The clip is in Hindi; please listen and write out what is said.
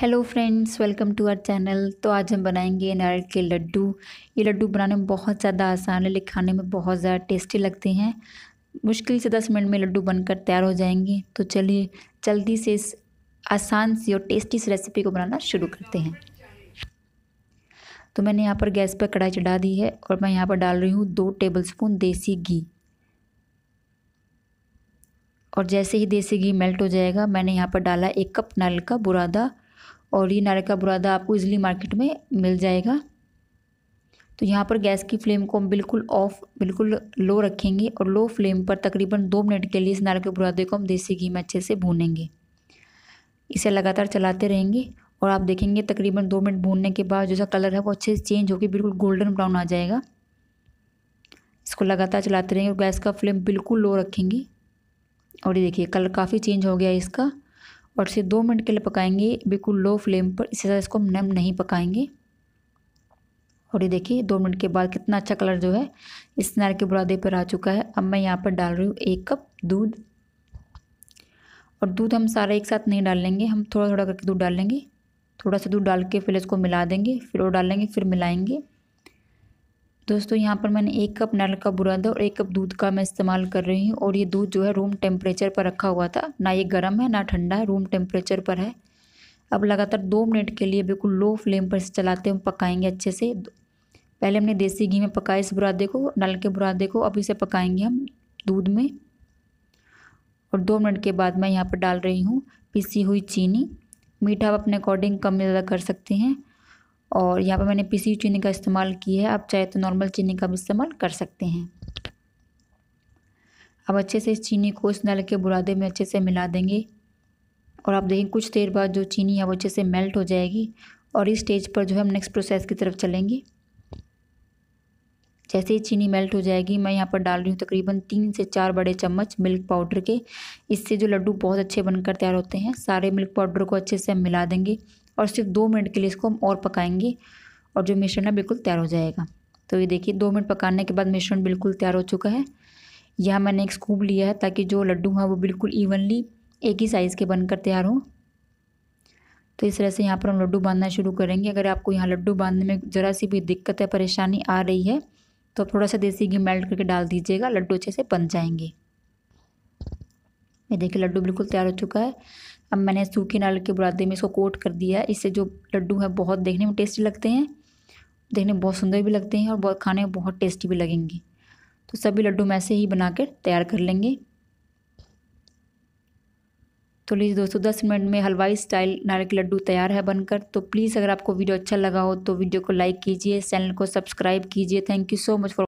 hello friends welcome to our channel तो आज हम बनाएंगे नारियल के लड्डू ये लड्डू बनाने में बहुत ज़्यादा आसान है लेकिन खाने में बहुत ज़्यादा टेस्टी लगते हैं मुश्किल से दस मिनट में लड्डू बनकर तैयार हो जाएंगे तो चलिए जल्दी से इस आसान सी और टेस्टी सी रेसिपी को बनाना शुरू करते हैं तो मैंने यहाँ पर गैस पर कढ़ाई चढ़ा दी है और मैं यहाँ पर डाल रही हूँ दो टेबल स्पून देसी घी और जैसे ही देसी घी मेल्ट हो जाएगा मैंने यहाँ पर डाला एक कप नल का बुरादा और ये नारियल का बुरादा आपको इजीली मार्केट में मिल जाएगा तो यहाँ पर गैस की फ्लेम को हम बिल्कुल ऑफ बिल्कुल लो रखेंगे और लो फ्लेम पर तकरीबन दो मिनट के लिए इस नारे के बुरादे को हम देसी घी में अच्छे से भूनेंगे इसे लगातार चलाते रहेंगे और आप देखेंगे तकरीबन दो मिनट भूनने के बाद जैसा कलर है वो अच्छे से चेंज होकर बिल्कुल गोल्डन ब्राउन आ जाएगा इसको लगातार चलाते रहेंगे और गैस का फ्लेम बिल्कुल लो रखेंगे और ये देखिए कलर काफ़ी चेंज हो गया इसका और इसे दो मिनट के लिए पकाएंगे बिल्कुल लो फ्लेम पर इससे ज़्यादा इसको हम नम नहीं पकाएंगे और ये देखिए दो मिनट के बाद कितना अच्छा कलर जो है इस नार के बुरादे पर आ चुका है अब मैं यहाँ पर डाल रही हूँ एक कप दूध और दूध हम सारा एक साथ नहीं डाल लेंगे हम थोड़ा थोड़ा करके दूध डाल लेंगे थोड़ा सा दूध डाल के फिर इसको मिला देंगे फिर और डाल लेंगे फिर मिलाएंगे दोस्तों यहाँ पर मैंने एक कप नल का बुरादा और एक कप दूध का मैं इस्तेमाल कर रही हूँ और ये दूध जो है रूम टेम्परेचर पर रखा हुआ था ना ये गर्म है ना ठंडा है रूम टेम्परेचर पर है अब लगातार दो मिनट के लिए बिल्कुल लो फ्लेम पर चलाते हम पकाएंगे अच्छे से पहले हमने देसी घी में पकाया इस बुरादे को नल के बुरादे को अब इसे पकाएंगे हम दूध में और दो मिनट के बाद मैं यहाँ पर डाल रही हूँ पिसी हुई चीनी मीठा आप अपने अकॉर्डिंग कम ज़्यादा कर सकते हैं और यहाँ पर मैंने पिसी चीनी का इस्तेमाल की है आप चाहे तो नॉर्मल चीनी का भी इस्तेमाल कर सकते हैं अब अच्छे से इस चीनी को इस नल के बुरादे में अच्छे से मिला देंगे और आप देखें कुछ देर बाद जो चीनी है वो अच्छे से मेल्ट हो जाएगी और इस स्टेज पर जो है हम नेक्स्ट प्रोसेस की तरफ चलेंगे जैसे ही चीनी मेल्ट हो जाएगी मैं यहाँ पर डाल रही हूँ तकरीबन तीन से चार बड़े चम्मच मिल्क पाउडर के इससे जो लड्डू बहुत अच्छे बनकर तैयार होते हैं सारे मिल्क पाउडर को अच्छे से हम मिला देंगे और सिर्फ दो मिनट के लिए इसको हम और पकाएंगे और जो मिश्रण है बिल्कुल तैयार हो जाएगा तो ये देखिए दो मिनट पकाने के बाद मिश्रण बिल्कुल तैयार हो चुका है यह मैंने एक स्कूप लिया है ताकि जो लड्डू हैं वो बिल्कुल इवनली एक ही साइज़ के बनकर तैयार हों तो इस तरह से यहाँ पर हम लड्डू बांधना शुरू करेंगे अगर आपको यहाँ लड्डू बांधने में ज़रा सी भी दिक्कत है परेशानी आ रही है तो थोड़ा सा देसी घी मेल्ट करके डाल दीजिएगा लड्डू अच्छे से बन जाएंगे ये देखिए लड्डू बिल्कुल तैयार हो चुका है अब मैंने सूखे नारियल के बुरादे में इसको कोट कर दिया है इससे जो लड्डू हैं बहुत देखने में टेस्टी लगते हैं देखने में बहुत सुंदर भी लगते हैं और बहुत खाने में बहुत टेस्टी भी लगेंगे तो सभी लड्डू मैं ऐसे ही बना कर तैयार कर लेंगे तो लीजिए दोस्तों दस मिनट में हलवाई स्टाइल नारियल के लड्डू तैयार है बनकर तो प्लीज़ अगर आपको वीडियो अच्छा लगा हो तो वीडियो को लाइक कीजिए चैनल को सब्सक्राइब कीजिए thank you so much for